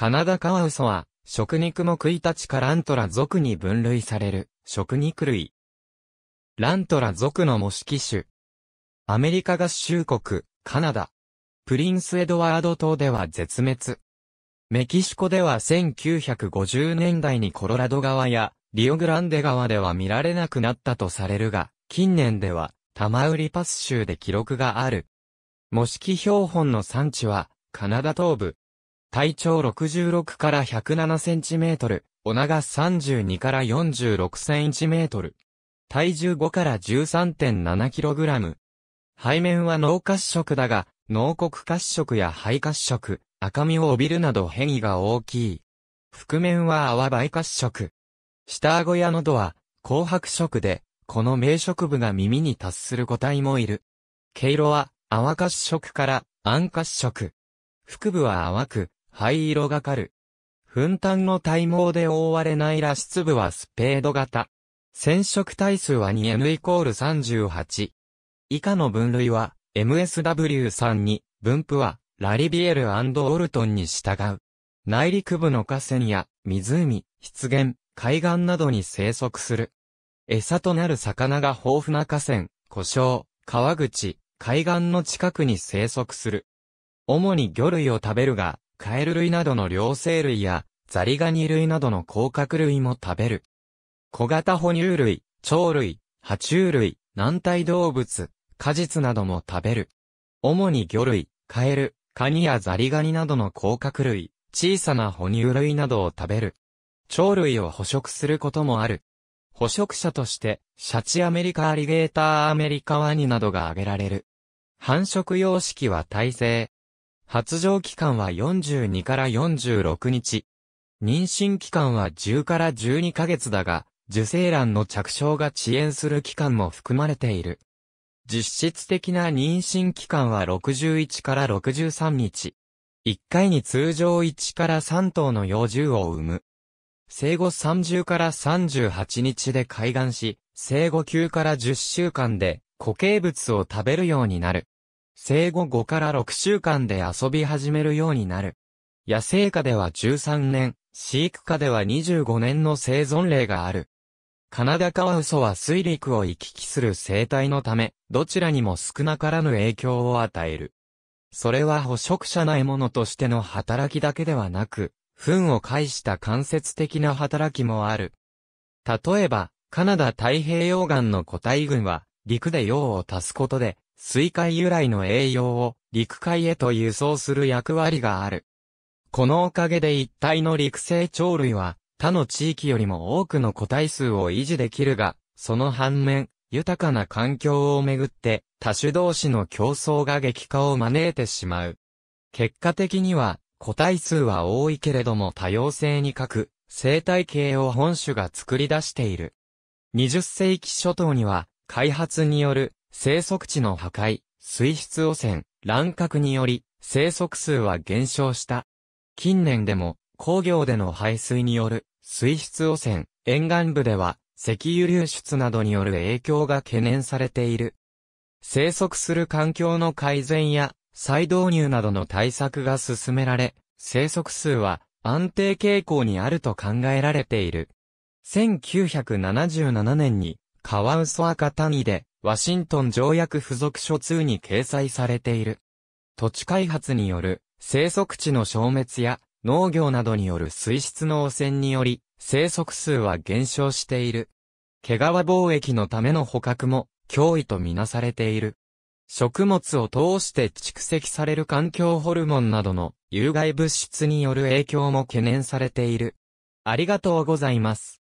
カナダカワウソは、食肉も食いたちかラントラ族に分類される、食肉類。ラントラ族の模式種。アメリカ合衆国、カナダ。プリンスエドワード島では絶滅。メキシコでは1950年代にコロラド川やリオグランデ川では見られなくなったとされるが、近年ではタマウリパス州で記録がある。模式標本の産地はカナダ東部、体長66から107センチメートル、お長32から46センチメートル。体重5から13.7キログラム。背面は脳褐色だが、脳黒褐色や肺褐色、赤みを帯びるなど変異が大きい。覆面は泡灰褐色。下顎や喉は、紅白色で、この名色部が耳に達する個体もいる。毛色は、泡褐色から、暗褐色。腹部は淡く、灰色がかる。粉炭の体毛で覆われない羅質部はスペード型。染色体数は 2N イコール38。以下の分類は MSW3 に、分布はラリビエルオルトンに従う。内陸部の河川や湖、湿原、海岸などに生息する。餌となる魚が豊富な河川、湖沼、川口、海岸の近くに生息する。主に魚類を食べるが、カエル類などの両生類や、ザリガニ類などの甲殻類も食べる。小型哺乳類、鳥類、爬虫類、軟体動物、果実なども食べる。主に魚類、カエル、カニやザリガニなどの甲殻類、小さな哺乳類などを食べる。鳥類を捕食することもある。捕食者として、シャチアメリカアリゲーターアメリカワニなどが挙げられる。繁殖様式は耐性、発情期間は42から46日。妊娠期間は10から12ヶ月だが、受精卵の着床が遅延する期間も含まれている。実質的な妊娠期間は61から63日。1回に通常1から3頭の幼獣を産む。生後30から38日で開眼し、生後9から10週間で固形物を食べるようになる。生後5から6週間で遊び始めるようになる。野生下では13年、飼育下では25年の生存例がある。カナダカワウソは水陸を行き来する生態のため、どちらにも少なからぬ影響を与える。それは捕食者ないものとしての働きだけではなく、糞を介した間接的な働きもある。例えば、カナダ太平洋岸の個体群は、陸で用を足すことで、水海由来の栄養を陸海へと輸送する役割がある。このおかげで一体の陸生鳥類は他の地域よりも多くの個体数を維持できるが、その反面、豊かな環境をめぐって多種同士の競争が激化を招いてしまう。結果的には個体数は多いけれども多様性に欠く生態系を本種が作り出している。20世紀初頭には開発による生息地の破壊、水質汚染、乱獲により、生息数は減少した。近年でも、工業での排水による、水質汚染、沿岸部では、石油流出などによる影響が懸念されている。生息する環境の改善や、再導入などの対策が進められ、生息数は安定傾向にあると考えられている。1977年に、カワウソアカタニでワシントン条約付属書2に掲載されている。土地開発による生息地の消滅や農業などによる水質の汚染により生息数は減少している。毛皮貿易のための捕獲も脅威とみなされている。食物を通して蓄積される環境ホルモンなどの有害物質による影響も懸念されている。ありがとうございます。